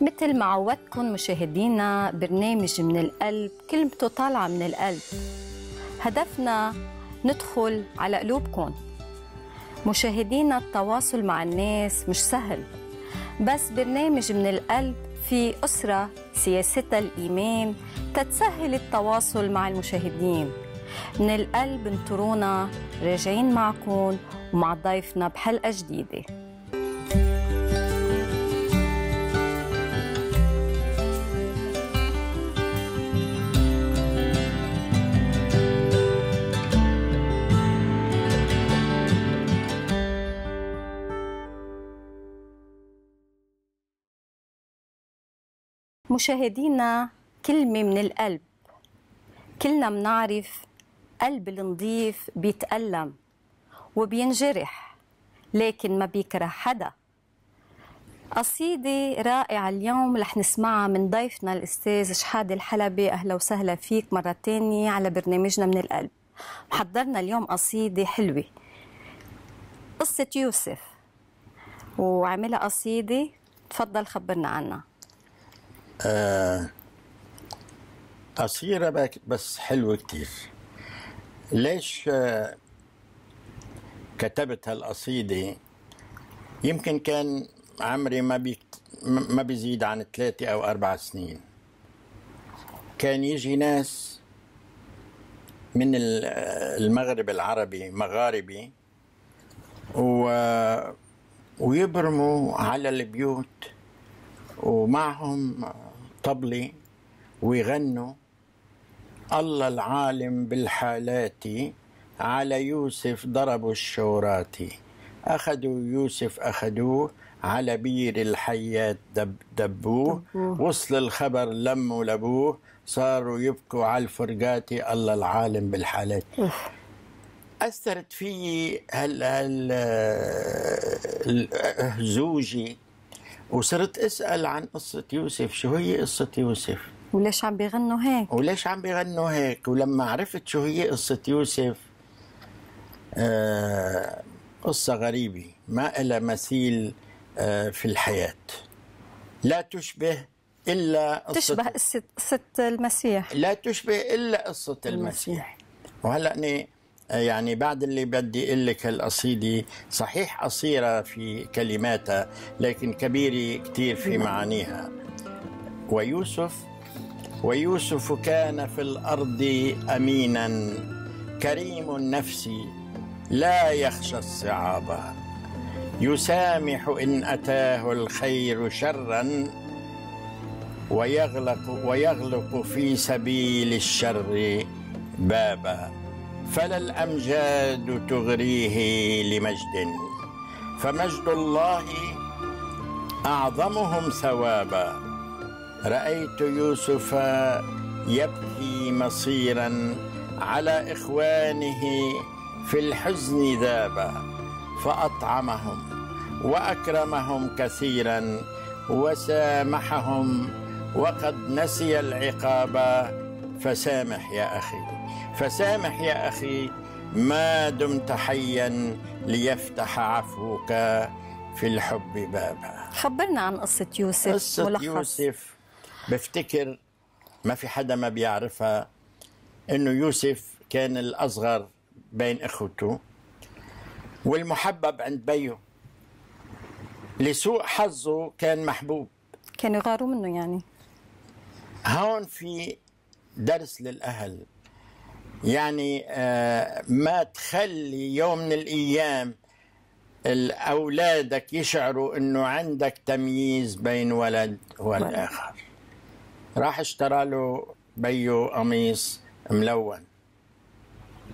مثل ما عودتكم مشاهدينا برنامج من القلب كلمته طالعة من القلب هدفنا ندخل على قلوبكم مشاهدينا التواصل مع الناس مش سهل بس برنامج من القلب في أسرة سياستها الإيمان تتسهل التواصل مع المشاهدين من القلب انطرونا راجعين معكم ومع ضيفنا بحلقة جديدة مشاهدينا كلمة من القلب كلنا منعرف قلب النظيف بيتألم وبينجرح لكن ما بيكره حدا قصيدة رائعة اليوم رح نسمعها من ضيفنا الأستاذ شحاد الحلبي أهلا وسهلا فيك مرة تانية على برنامجنا من القلب حضرنا اليوم قصيدة حلوة قصة يوسف وعملها قصيدة تفضل خبرنا عنها آه، قصيرة بس حلوة كتير ليش آه، كتبت هالقصيدة يمكن كان عمري ما بي ما بيزيد عن ثلاثة أو أربع سنين كان يجي ناس من المغرب العربي مغاربي و... ويبرموا على البيوت ومعهم طبلة ويغنوا الله العالم بالحالات على يوسف ضربوا الشورات أخذوا يوسف أخذوه على بير الحيات دب دبوه وصل الخبر لموا لابوه صاروا يبكوا على الفرقاتي الله العالم بالحالات أثرت فيي هال آه، هال آه، زوجي وصرت اسال عن قصه يوسف شو هي قصه يوسف وليش عم بيغنوا هيك وليش عم بيغنوا هيك ولما عرفت شو هي قصه يوسف آه قصه غريبه ما لها مثيل آه في الحياه لا تشبه الا قصه تشبه قصه المسيح لا تشبه الا قصه المسيح, المسيح. وهلا يعني بعد اللي بدي اقول لك هالقصيده صحيح قصيره في كلماتها لكن كبيره كثير في نعم. معانيها ويوسف ويوسف كان في الارض امينا كريم النفس لا يخشى الصعاب يسامح ان اتاه الخير شرا ويغلق ويغلق في سبيل الشر بابا فلا الأمجاد تغريه لمجد فمجد الله أعظمهم ثوابا رأيت يوسف يبكي مصيرا على إخوانه في الحزن ذابا فأطعمهم وأكرمهم كثيرا وسامحهم وقد نسي العقاب فسامح يا أخي فسامح يا أخي ما دمت حيا ليفتح عفوك في الحب بابا خبرنا عن قصة يوسف قصة ملخص. يوسف بفتكر ما في حدا ما بيعرفها انه يوسف كان الاصغر بين اخوته والمحبب عند بيه لسوء حظه كان محبوب كانوا يغاروا منه يعني هون في درس للاهل يعني آه، ما تخلي يوم من الايام اولادك يشعروا انه عندك تمييز بين ولد والاخر راح اشترى له بيو قميص ملون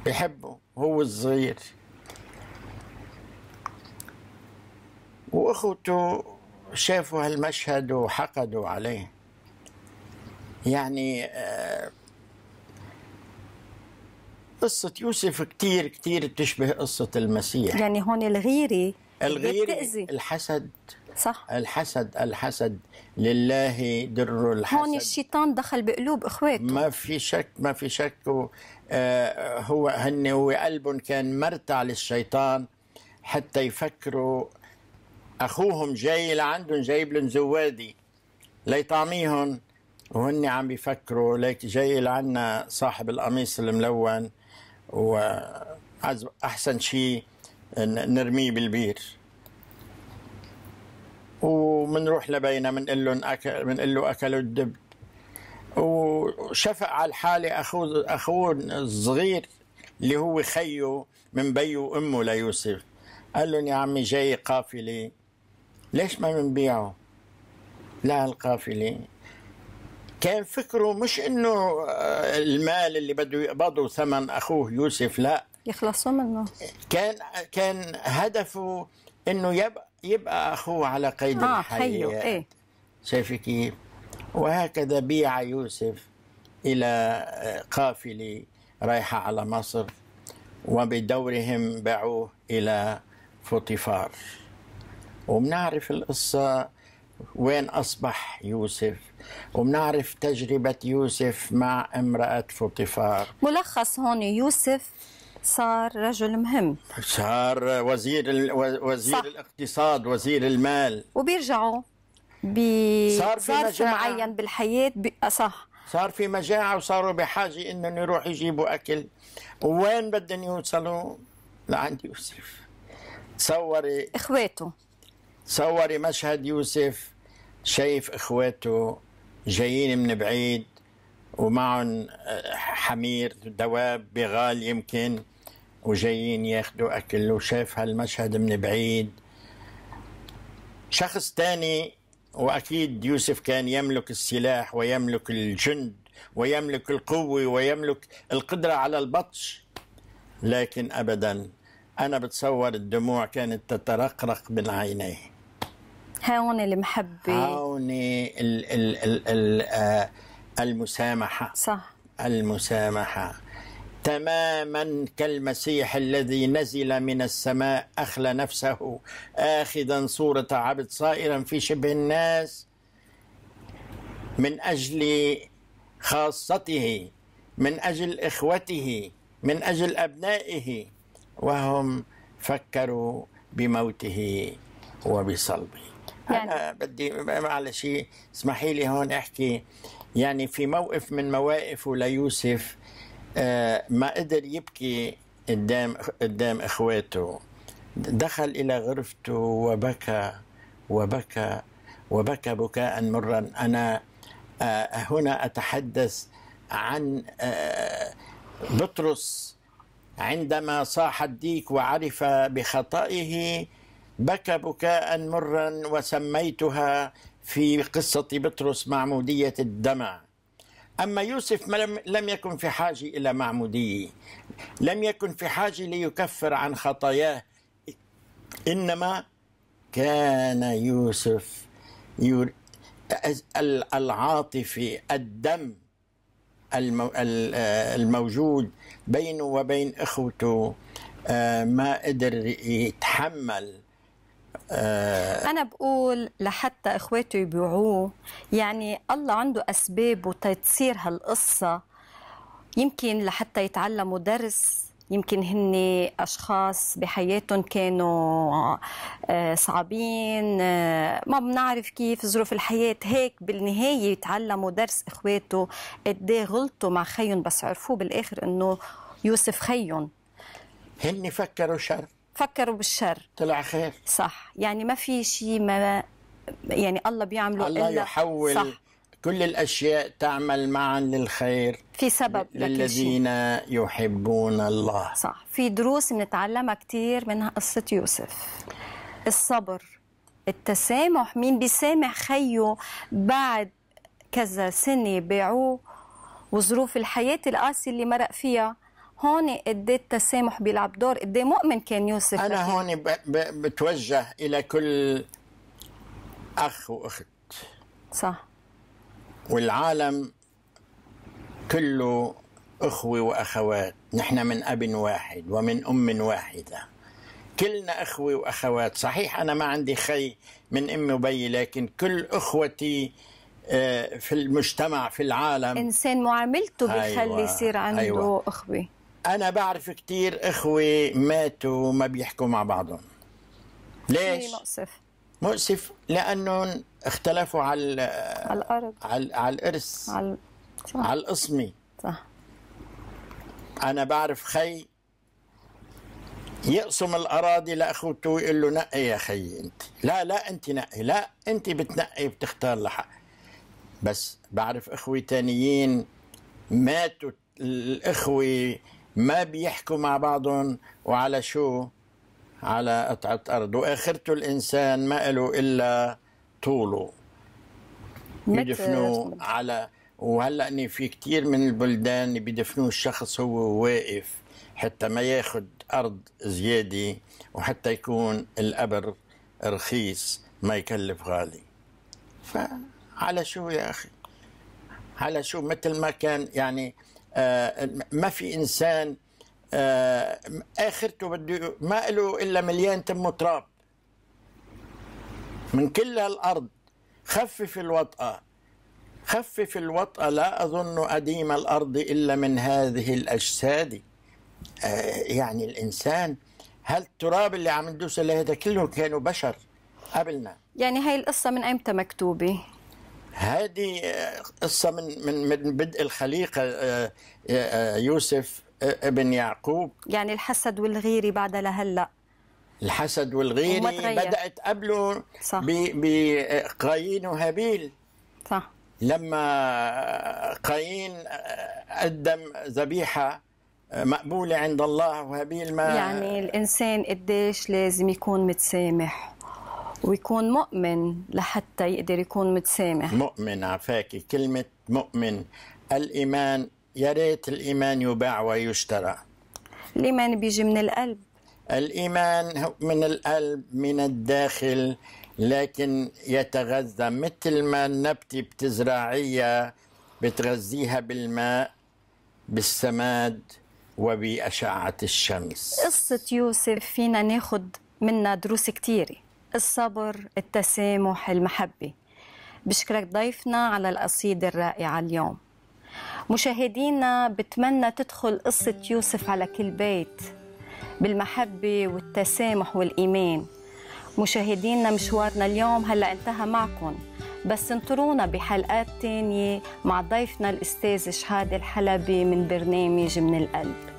بحبه هو الصغير واخوته شافوا هالمشهد وحقدوا عليه يعني آه قصة يوسف كتير كتير بتشبه قصة المسيح يعني هون الغيرة الغيرة بتأذي. الحسد صح الحسد الحسد لله در الحسد هون الشيطان دخل بقلوب اخواته ما في شك ما في شك آه، هو هن هو قلبهم كان مرتع للشيطان حتى يفكروا اخوهم جاي لعندهم جايب لهم زوادي ليطعميهم وهن عم بيفكروا ليك جاي لعنا صاحب القميص الملون وأحسن شيء نرميه بالبير ومنروح لبينا بنقول لهم أكل بنقول له أكلوا الدب وشفق على الحالة أخوه أخوه الصغير اللي هو خيه من بيه وأمه ليوسف قال لهم يا عمي جاي قافلة ليش ما بنبيعه؟ لا القافلة كان فكره مش انه آه، المال اللي بده يقبضه ثمن اخوه يوسف لا يخلصوا منه كان كان هدفه انه يبقى يبقى اخوه على قيد آه الحياه حيو. ايه شايفه كيف؟ وهكذا بيع يوسف الى آه، قافله رايحه على مصر وبدورهم باعوه الى فوطيفار ومنعرف القصه وين أصبح يوسف وبنعرف تجربة يوسف مع امرأة فطفار ملخص هون يوسف صار رجل مهم صار وزير ال... وزير صح. الاقتصاد وزير المال وبيرجعوا بظرف معين بالحياة ب... آه، صح صار في مجاعة وصاروا بحاجة انهم يروحوا يجيبوا أكل وين بدهم يوصلوا لعند يوسف تصوري اخواته تصوري مشهد يوسف شايف اخواته جايين من بعيد ومعهم آه، حمير دواب بغال يمكن وجايين ياخذوا اكل وشاف هالمشهد من بعيد شخص تاني واكيد يوسف كان يملك السلاح ويملك الجند ويملك القوه ويملك القدره على البطش لكن ابدا انا بتصور الدموع كانت تترقرق من عينيه هاوني المحبة هاوني المسامحة صح المسامحة تماما كالمسيح الذي نزل من السماء أخلى نفسه آخذا صورة عبد صائرا في شبه الناس من أجل خاصته من أجل إخوته من أجل أبنائه وهم فكروا بموته وبصلبه يعني. أنا بدي معلش اسمحي لي هون أحكي يعني في موقف من مواقفه ليوسف آه، ما قدر يبكي قدام قدام إخواته دخل إلى غرفته وبكى وبكى وبكى بكاء مرا أنا آه، هنا أتحدث عن آه، بطرس عندما صاح الديك وعرف بخطئه بكى بكاء مرا وسميتها في قصة بطرس معمودية الدمع أما يوسف لم يكن في حاجة إلى معمودية لم يكن في حاجة ليكفر عن خطاياه إنما كان يوسف ير... العاطفي الدم الموجود بينه وبين اخوته آه، ما قدر يتحمل أنا بقول لحتى إخواته يبيعوه يعني الله عنده أسباب وتتصير هالقصة يمكن لحتى يتعلموا درس يمكن هن أشخاص بحياتهم كانوا آه، صعبين آه، ما بنعرف كيف ظروف الحياة هيك بالنهاية يتعلموا درس إخواته قد إيه غلطوا مع خيهم بس عرفوه بالآخر إنه يوسف خيهم هن فكروا شر فكروا بالشر طلع خير صح يعني ما في شيء ما يعني الله بيعمله الله إلا يحول صح كل الأشياء تعمل معا للخير في سبب للذين يحبون الله صح في دروس بنتعلمها كثير من قصة يوسف الصبر التسامح مين بيسامح خيه بعد كذا سنة باعوه وظروف الحياة القاسية اللي مرق فيها هون قد التسامح بيلعب دور قد مؤمن كان يوسف انا هون ب... ب... بتوجه الى كل اخ واخت صح والعالم كله اخوه واخوات نحن من اب واحد ومن ام واحده كلنا اخوه واخوات صحيح انا ما عندي خي من امي وبي لكن كل اخوتي آه، في المجتمع في العالم انسان معاملته بيخلي أيوة، يصير عنده أيوة. اخوه انا بعرف كثير اخوه ماتوا ما بيحكوا مع بعضهم ليش مؤسف مؤسف لانهم اختلفوا على على الارض على, على الارث على صح. على القسمه صح انا بعرف خي يقسم الاراضي لاخوته ويقول له نقي يا خي انت لا لا انت نقي لا انت بتنقي بتختار لحق بس بعرف اخوه تانيين ماتوا الاخوه ما بيحكوا مع بعضهم وعلى شو على قطعة أرض وآخرته الإنسان ما له إلا طوله يدفنوه على وهلا في كثير من البلدان بيدفنوه الشخص هو واقف حتى ما ياخذ ارض زياده وحتى يكون القبر رخيص ما يكلف غالي فعلى شو يا اخي على شو مثل ما كان يعني آه، ما في انسان آه، اخرته بده ما له الا مليان تم تراب من كل هالارض خفف الوطأة خفف الوطأة لا أظن أديم الأرض إلا من هذه الأجساد آه، يعني الإنسان هل التراب اللي عم ندوس له هذا كله كانوا بشر قبلنا يعني هاي القصة من أيمتى مكتوبة؟ هذه آه، قصة من من من بدء الخليقة آه، آه، يوسف ابن يعقوب يعني الحسد والغيري بعد لهلا الحسد والغيري بدأت قبله بقايين وهابيل صح لما قايين قدم ذبيحة مقبولة عند الله وهابيل ما يعني الإنسان قديش لازم يكون متسامح ويكون مؤمن لحتى يقدر يكون متسامح مؤمن عفاكي كلمة مؤمن الإيمان يا ريت الإيمان يباع ويشترى الإيمان بيجي من القلب الإيمان من القلب من الداخل لكن يتغذى مثل ما النبتة بتزرعية بتغذيها بالماء بالسماد وبأشعة الشمس قصة يوسف فينا ناخد منها دروس كتيره الصبر التسامح المحبة بشكرك ضيفنا على القصيدة الرائعة اليوم مشاهدينا بتمنى تدخل قصة يوسف على كل بيت بالمحبة والتسامح والإيمان مشاهدينا مشوارنا اليوم هلا انتهى معكم بس انطرونا بحلقات تانية مع ضيفنا الأستاذ شهاد الحلبي من برنامج من القلب